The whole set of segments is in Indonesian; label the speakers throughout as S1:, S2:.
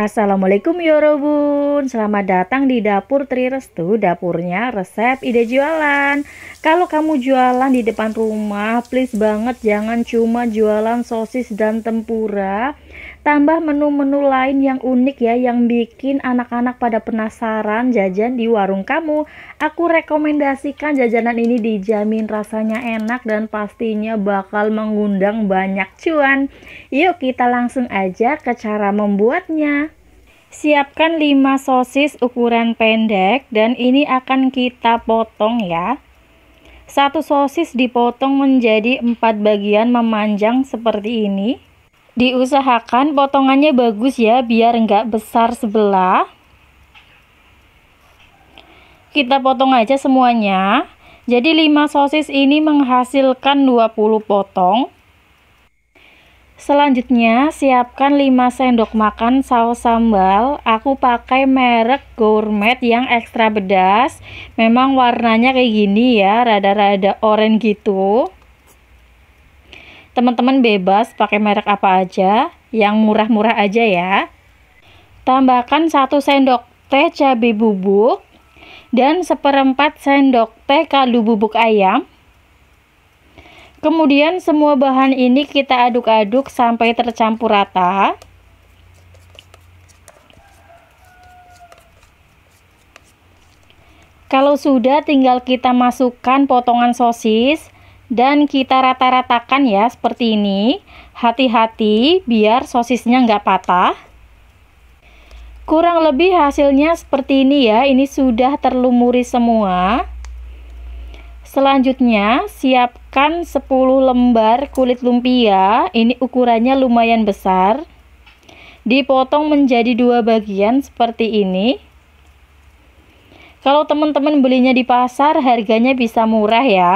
S1: Assalamualaikum Yorobun Selamat datang di dapur Tri Restu Dapurnya resep ide jualan Kalau kamu jualan di depan rumah Please banget jangan cuma jualan sosis dan tempura tambah menu-menu lain yang unik ya yang bikin anak-anak pada penasaran jajan di warung kamu. Aku rekomendasikan jajanan ini dijamin rasanya enak dan pastinya bakal mengundang banyak cuan. Yuk kita langsung aja ke cara membuatnya. Siapkan 5 sosis ukuran pendek dan ini akan kita potong ya. Satu sosis dipotong menjadi empat bagian memanjang seperti ini diusahakan potongannya bagus ya biar enggak besar sebelah kita potong aja semuanya jadi 5 sosis ini menghasilkan 20 potong selanjutnya siapkan 5 sendok makan saus sambal aku pakai merek gourmet yang ekstra bedas. memang warnanya kayak gini ya rada-rada orange gitu Teman-teman bebas pakai merek apa aja, yang murah-murah aja ya. Tambahkan 1 sendok teh cabai bubuk dan seperempat sendok teh kaldu bubuk ayam. Kemudian semua bahan ini kita aduk-aduk sampai tercampur rata. Kalau sudah tinggal kita masukkan potongan sosis dan kita rata-ratakan ya seperti ini hati-hati biar sosisnya nggak patah kurang lebih hasilnya seperti ini ya ini sudah terlumuri semua selanjutnya siapkan 10 lembar kulit lumpia ini ukurannya lumayan besar dipotong menjadi dua bagian seperti ini kalau teman-teman belinya di pasar harganya bisa murah ya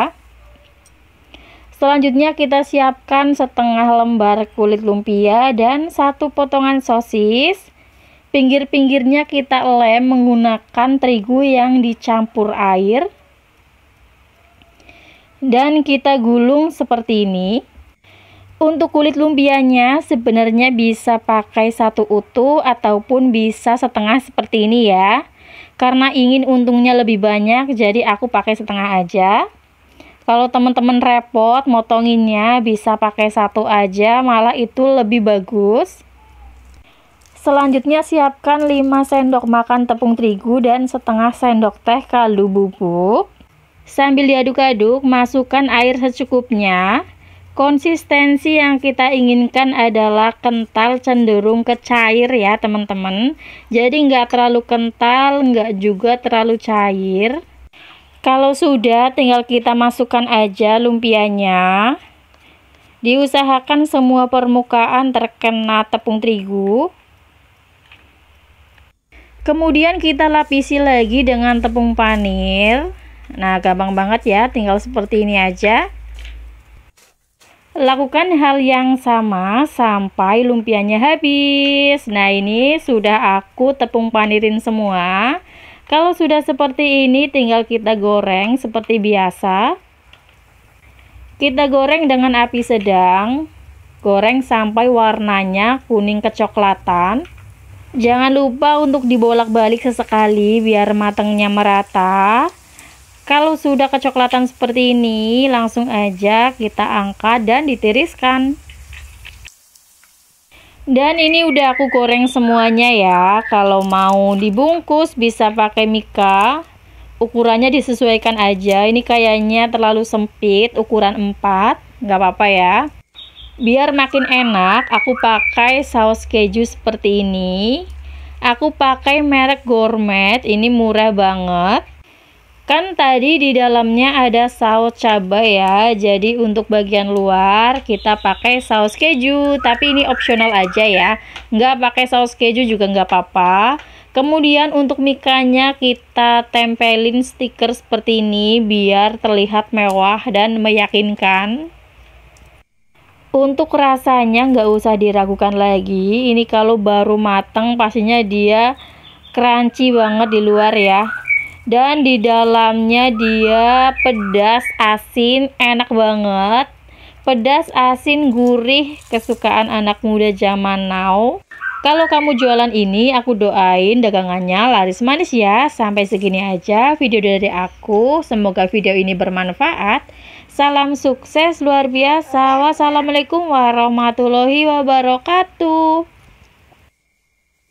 S1: Selanjutnya kita siapkan setengah lembar kulit lumpia dan satu potongan sosis. Pinggir-pinggirnya kita lem menggunakan terigu yang dicampur air. Dan kita gulung seperti ini. Untuk kulit lumpianya sebenarnya bisa pakai satu utuh ataupun bisa setengah seperti ini ya. Karena ingin untungnya lebih banyak jadi aku pakai setengah aja. Kalau teman-teman repot motonginnya bisa pakai satu aja, malah itu lebih bagus. Selanjutnya siapkan 5 sendok makan tepung terigu dan setengah sendok teh kaldu bubuk. Sambil diaduk-aduk, masukkan air secukupnya. Konsistensi yang kita inginkan adalah kental cenderung ke cair ya teman-teman. Jadi nggak terlalu kental, nggak juga terlalu cair. Kalau sudah tinggal kita masukkan aja lumpianya. Diusahakan semua permukaan terkena tepung terigu. Kemudian kita lapisi lagi dengan tepung panir. Nah, gampang banget ya, tinggal seperti ini aja. Lakukan hal yang sama sampai lumpianya habis. Nah, ini sudah aku tepung panirin semua. Kalau sudah seperti ini tinggal kita goreng seperti biasa. Kita goreng dengan api sedang. Goreng sampai warnanya kuning kecoklatan. Jangan lupa untuk dibolak-balik sesekali biar matangnya merata. Kalau sudah kecoklatan seperti ini, langsung aja kita angkat dan ditiriskan. Dan ini udah aku goreng semuanya ya. Kalau mau dibungkus bisa pakai mika. Ukurannya disesuaikan aja. Ini kayaknya terlalu sempit, ukuran 4. Nggak apa-apa ya. Biar makin enak, aku pakai saus keju seperti ini. Aku pakai merek Gourmet, ini murah banget. Kan tadi di dalamnya ada saus cabai ya. Jadi untuk bagian luar kita pakai saus keju. Tapi ini opsional aja ya. Nggak pakai saus keju juga nggak apa-apa. Kemudian untuk mikanya kita tempelin stiker seperti ini biar terlihat mewah dan meyakinkan. Untuk rasanya nggak usah diragukan lagi. Ini kalau baru mateng pastinya dia crunchy banget di luar ya dan di dalamnya dia pedas asin enak banget pedas asin gurih kesukaan anak muda zaman now kalau kamu jualan ini, aku doain dagangannya laris manis ya. Sampai segini aja video dari aku. Semoga video ini bermanfaat. Salam sukses luar biasa. Wassalamualaikum warahmatullahi wabarakatuh.